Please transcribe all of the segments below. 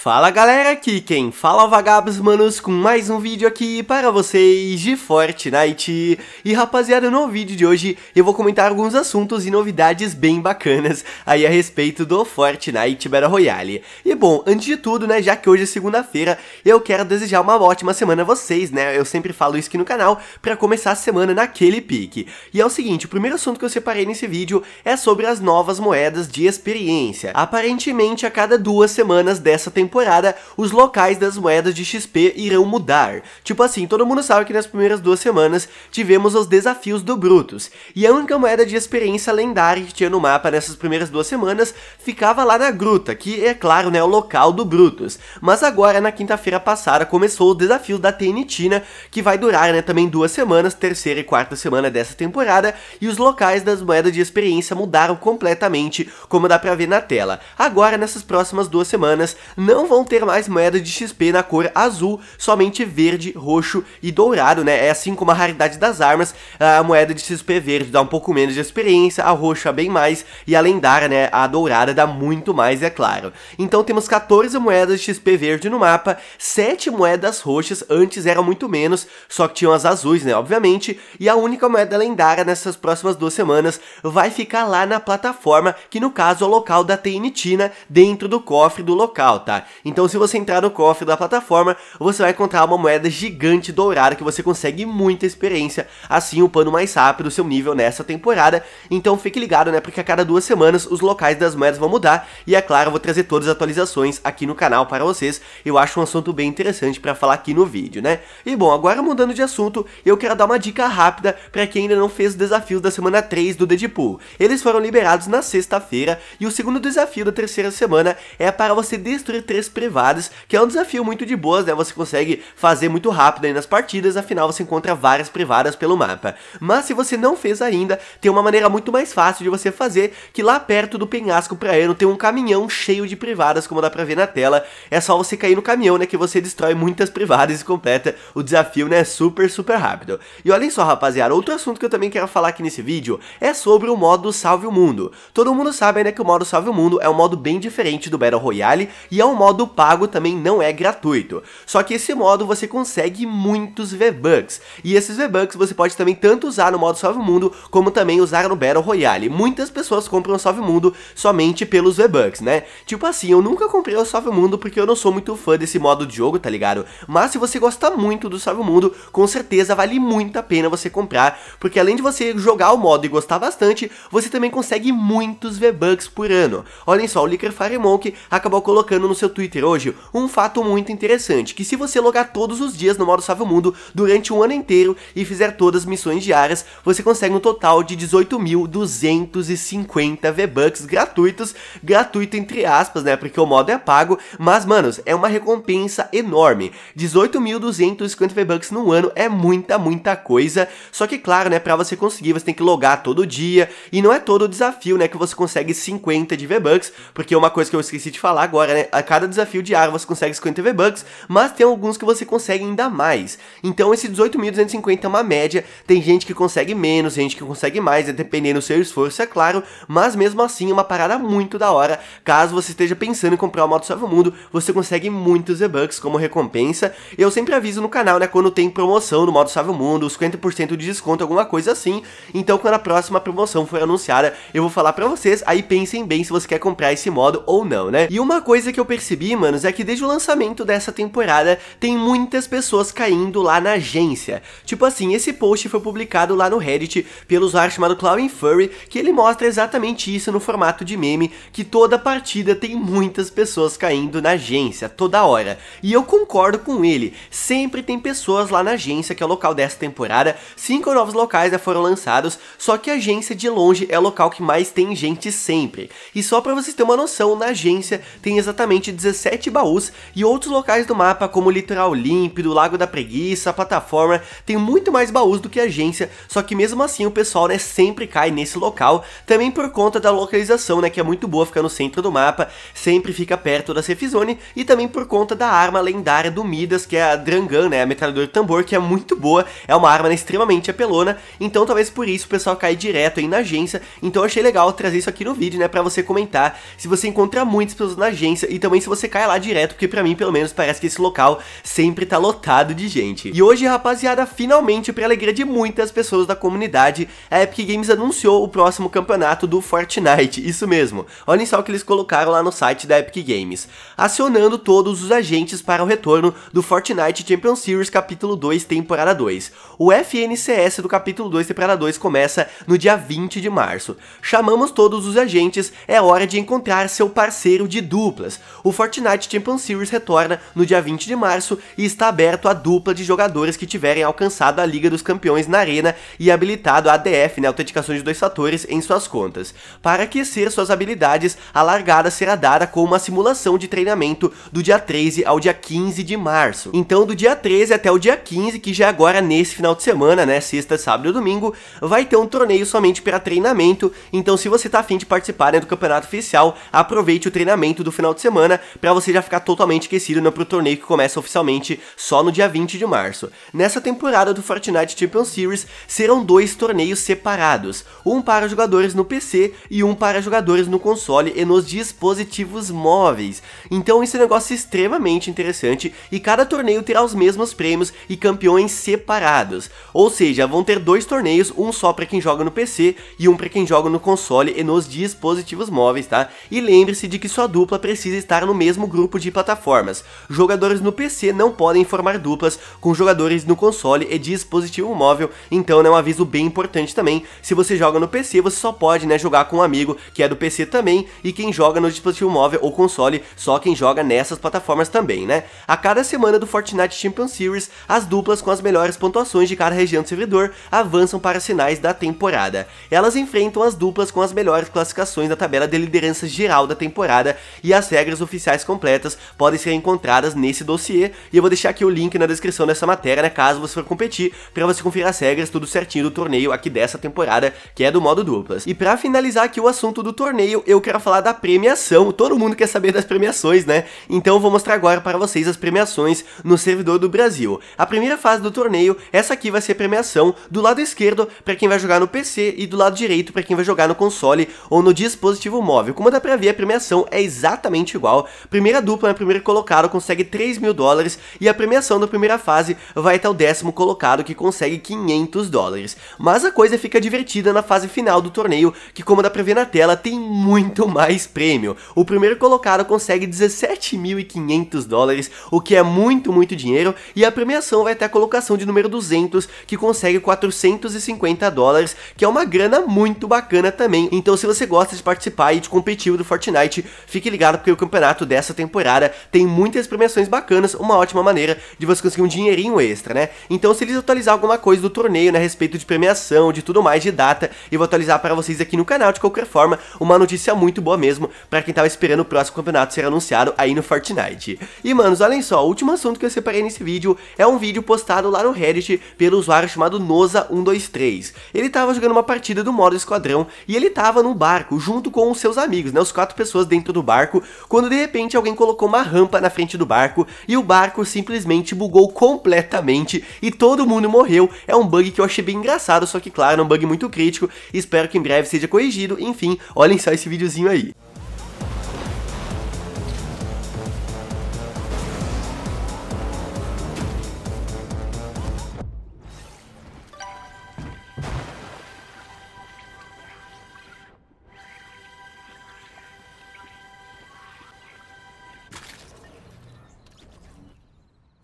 Fala galera, aqui quem fala é Vagabos Manos com mais um vídeo aqui para vocês de Fortnite E rapaziada, no vídeo de hoje eu vou comentar alguns assuntos e novidades bem bacanas aí a respeito do Fortnite Battle Royale E bom, antes de tudo né, já que hoje é segunda-feira, eu quero desejar uma ótima semana a vocês né Eu sempre falo isso aqui no canal para começar a semana naquele pique E é o seguinte, o primeiro assunto que eu separei nesse vídeo é sobre as novas moedas de experiência Aparentemente a cada duas semanas dessa temporada temporada, os locais das moedas de XP irão mudar. Tipo assim, todo mundo sabe que nas primeiras duas semanas tivemos os desafios do Brutus, e a única moeda de experiência lendária que tinha no mapa nessas primeiras duas semanas ficava lá na gruta, que é claro, né, é o local do Brutus. Mas agora, na quinta-feira passada, começou o desafio da Tenitina, né, que vai durar, né, também duas semanas, terceira e quarta semana dessa temporada, e os locais das moedas de experiência mudaram completamente, como dá pra ver na tela. Agora, nessas próximas duas semanas, não não vão ter mais moeda de XP na cor azul, somente verde, roxo e dourado, né? É assim como a raridade das armas, a moeda de XP verde dá um pouco menos de experiência, a roxa bem mais e a lendária, né, a dourada dá muito mais, é claro. Então temos 14 moedas de XP verde no mapa, 7 moedas roxas, antes eram muito menos, só que tinham as azuis, né, obviamente, e a única moeda lendária nessas próximas duas semanas vai ficar lá na plataforma, que no caso é o local da TNT, né, dentro do cofre do local, tá? Então se você entrar no cofre da plataforma, você vai encontrar uma moeda gigante dourada que você consegue muita experiência, assim upando mais rápido o seu nível nessa temporada. Então fique ligado, né, porque a cada duas semanas os locais das moedas vão mudar e é claro, eu vou trazer todas as atualizações aqui no canal para vocês. Eu acho um assunto bem interessante para falar aqui no vídeo, né? E bom, agora mudando de assunto, eu quero dar uma dica rápida para quem ainda não fez os desafios da semana 3 do Deadpool. Eles foram liberados na sexta-feira e o segundo desafio da terceira semana é para você destruir três privadas, que é um desafio muito de boas, né? Você consegue fazer muito rápido aí nas partidas, afinal você encontra várias privadas pelo mapa. Mas se você não fez ainda, tem uma maneira muito mais fácil de você fazer, que lá perto do penhasco praiano tem um caminhão cheio de privadas, como dá pra ver na tela. É só você cair no caminhão, né, que você destrói muitas privadas e completa o desafio, né, super, super rápido. E olhem só, rapaziada, outro assunto que eu também quero falar aqui nesse vídeo é sobre o modo Salve o Mundo. Todo mundo sabe, né, que o modo Salve o Mundo é um modo bem diferente do Battle Royale e é um modo modo pago também não é gratuito. Só que esse modo você consegue muitos V-Bucks. E esses V-Bucks você pode também tanto usar no modo Salve Mundo, como também usar no Battle Royale. Muitas pessoas compram o Salve Mundo somente pelos V-Bucks, né? Tipo assim, eu nunca comprei o Salve Mundo porque eu não sou muito fã desse modo de jogo, tá ligado? Mas se você gosta muito do Salve Mundo, com certeza vale muito a pena você comprar, porque além de você jogar o modo e gostar bastante, você também consegue muitos V-Bucks por ano. Olhem só, o Licker Fire Monk acabou colocando no seu Twitter hoje um fato muito interessante, que se você logar todos os dias no modo Salve o Mundo durante um ano inteiro e fizer todas as missões diárias, você consegue um total de 18.250 V-Bucks gratuitos, gratuito entre aspas, né, porque o modo é pago, mas manos, é uma recompensa enorme. 18.250 V-Bucks num ano é muita, muita coisa, só que claro, né, para você conseguir, você tem que logar todo dia e não é todo o desafio, né, que você consegue 50 de V-Bucks, porque uma coisa que eu esqueci de falar agora, né, a cada o desafio diário você consegue 50 V-Bucks, mas tem alguns que você consegue ainda mais. Então esse 18.250 é uma média, tem gente que consegue menos, gente que consegue mais, é dependendo do seu esforço, é claro, mas mesmo assim é uma parada muito da hora. Caso você esteja pensando em comprar o modo Salve o Mundo, você consegue muitos V-Bucks como recompensa. Eu sempre aviso no canal, né, quando tem promoção no modo Salve o Mundo, 50% de desconto, alguma coisa assim. Então quando a próxima promoção for anunciada, eu vou falar pra vocês, aí pensem bem se você quer comprar esse modo ou não, né? E uma coisa que eu percebi percebi, manos, é que desde o lançamento dessa temporada tem muitas pessoas caindo lá na agência. Tipo assim, esse post foi publicado lá no Reddit pelo usuário chamado Clown Furry, que ele mostra exatamente isso no formato de meme, que toda partida tem muitas pessoas caindo na agência, toda hora. E eu concordo com ele, sempre tem pessoas lá na agência, que é o local dessa temporada, cinco novos locais já né, foram lançados, só que a agência de longe é o local que mais tem gente sempre. E só pra vocês terem uma noção, na agência tem exatamente 17 baús e outros locais do mapa como o Litoral Límpido, Lago da Preguiça, a Plataforma, tem muito mais baús do que agência, só que mesmo assim o pessoal né, sempre cai nesse local, também por conta da localização né, que é muito boa, fica no centro do mapa, sempre fica perto da safe zone e também por conta da arma lendária do Midas, que é a Drangan, né, a metralhadora tambor, que é muito boa, é uma arma né, extremamente apelona, então talvez por isso o pessoal cai direto aí na agência, então eu achei legal trazer isso aqui no vídeo, né, pra você comentar se você encontra muitas pessoas na agência e também se se você cai lá direto, porque pra mim, pelo menos, parece que esse local sempre tá lotado de gente. E hoje, rapaziada, finalmente, pra alegria de muitas pessoas da comunidade, a Epic Games anunciou o próximo campeonato do Fortnite, isso mesmo. Olhem só o que eles colocaram lá no site da Epic Games. Acionando todos os agentes para o retorno do Fortnite Champion Series Capítulo 2, Temporada 2. O FNCS do Capítulo 2, Temporada 2 começa no dia 20 de março. Chamamos todos os agentes, é hora de encontrar seu parceiro de duplas. O Fortnite Champion Series retorna no dia 20 de março e está aberto a dupla de jogadores que tiverem alcançado a Liga dos Campeões na Arena e habilitado a ADF, né, autenticação de dois fatores, em suas contas. Para aquecer suas habilidades, a largada será dada com uma simulação de treinamento do dia 13 ao dia 15 de março. Então, do dia 13 até o dia 15, que já é agora nesse final de semana, né, sexta, sábado e domingo, vai ter um torneio somente para treinamento, então se você tá afim de participar né, do campeonato oficial, aproveite o treinamento do final de semana, para você já ficar totalmente esquecido né, pro torneio que começa oficialmente só no dia 20 de março. Nessa temporada do Fortnite Champion Series, serão dois torneios separados, um para jogadores no PC e um para jogadores no console e nos dispositivos móveis. Então isso é um negócio extremamente interessante e cada torneio terá os mesmos prêmios e campeões separados. Ou seja, vão ter dois torneios, um só para quem joga no PC e um para quem joga no console e nos dispositivos móveis, tá? E lembre-se de que sua dupla precisa estar no mesmo grupo de plataformas. Jogadores no PC não podem formar duplas com jogadores no console e dispositivo móvel, então é um aviso bem importante também. Se você joga no PC, você só pode né, jogar com um amigo que é do PC também, e quem joga no dispositivo móvel ou console, só quem joga nessas plataformas também, né? A cada semana do Fortnite Champions Series, as duplas com as melhores pontuações de cada região do servidor avançam para as finais da temporada. Elas enfrentam as duplas com as melhores classificações da tabela de liderança geral da temporada e as regras oficiais completas podem ser encontradas nesse dossiê e eu vou deixar aqui o link na descrição dessa matéria, né, caso você for competir, para você conferir as regras tudo certinho do torneio aqui dessa temporada, que é do modo duplas. E para finalizar aqui o assunto do torneio, eu quero falar da premiação. Todo mundo quer saber das premiações, né? Então eu vou mostrar agora para vocês as premiações no servidor do Brasil. A primeira fase do torneio, essa aqui vai ser a premiação do lado esquerdo para quem vai jogar no PC e do lado direito para quem vai jogar no console ou no dispositivo móvel. Como dá pra ver, a premiação é exatamente igual, Primeira dupla, né, primeiro colocado, consegue 3 mil dólares e a premiação da primeira fase vai até o décimo colocado, que consegue 500 dólares. Mas a coisa fica divertida na fase final do torneio, que como dá pra ver na tela, tem muito mais prêmio. O primeiro colocado consegue 17.500 dólares, o que é muito, muito dinheiro, e a premiação vai até a colocação de número 200, que consegue 450 dólares, que é uma grana muito bacana também. Então se você gosta de participar e de competir do Fortnite, fique ligado porque o campeonato campeonato dessa temporada tem muitas premiações bacanas, uma ótima maneira de você conseguir um dinheirinho extra, né? Então se eles atualizar alguma coisa do torneio, né, a respeito de premiação, de tudo mais, de data, eu vou atualizar para vocês aqui no canal, de qualquer forma, uma notícia muito boa mesmo, para quem tava esperando o próximo campeonato ser anunciado aí no Fortnite. E manos, olhem só, o último assunto que eu separei nesse vídeo é um vídeo postado lá no Reddit pelo usuário chamado Noza123. Ele tava jogando uma partida do modo esquadrão e ele tava no barco junto com os seus amigos, né, os quatro pessoas dentro do barco, quando de repente alguém colocou uma rampa na frente do barco e o barco simplesmente bugou completamente e todo mundo morreu. É um bug que eu achei bem engraçado, só que claro, é um bug muito crítico. Espero que em breve seja corrigido. Enfim, olhem só esse videozinho aí.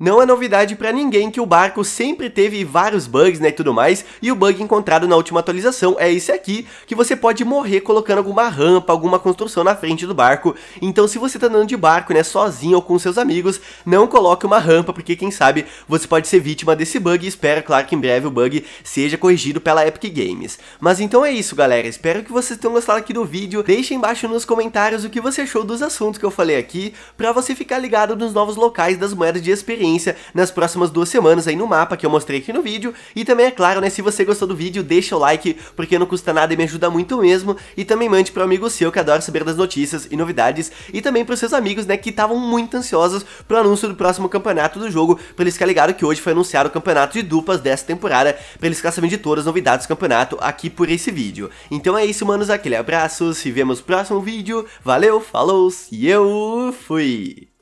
Não é novidade para ninguém que o barco sempre teve vários bugs né, e tudo mais, e o bug encontrado na última atualização é esse aqui, que você pode morrer colocando alguma rampa, alguma construção na frente do barco, então se você tá andando de barco né, sozinho ou com seus amigos, não coloque uma rampa, porque quem sabe você pode ser vítima desse bug e espero claro que em breve o bug seja corrigido pela Epic Games. Mas então é isso galera, espero que vocês tenham gostado aqui do vídeo, deixe embaixo nos comentários o que você achou dos assuntos que eu falei aqui, pra você ficar ligado nos novos locais das moedas de experiência experiência nas próximas duas semanas aí no mapa que eu mostrei aqui no vídeo. E também, é claro, né, se você gostou do vídeo, deixa o like, porque não custa nada e me ajuda muito mesmo. E também mande para um amigo seu que adora saber das notícias e novidades. E também para os seus amigos, né, que estavam muito ansiosos pro anúncio do próximo campeonato do jogo, para eles ficarem ligados que hoje foi anunciado o campeonato de duplas dessa temporada, para eles ficarem sabendo de todas as novidades do campeonato aqui por esse vídeo. Então é isso, manos, aquele abraço, se vemos no próximo vídeo, valeu, falou e eu fui!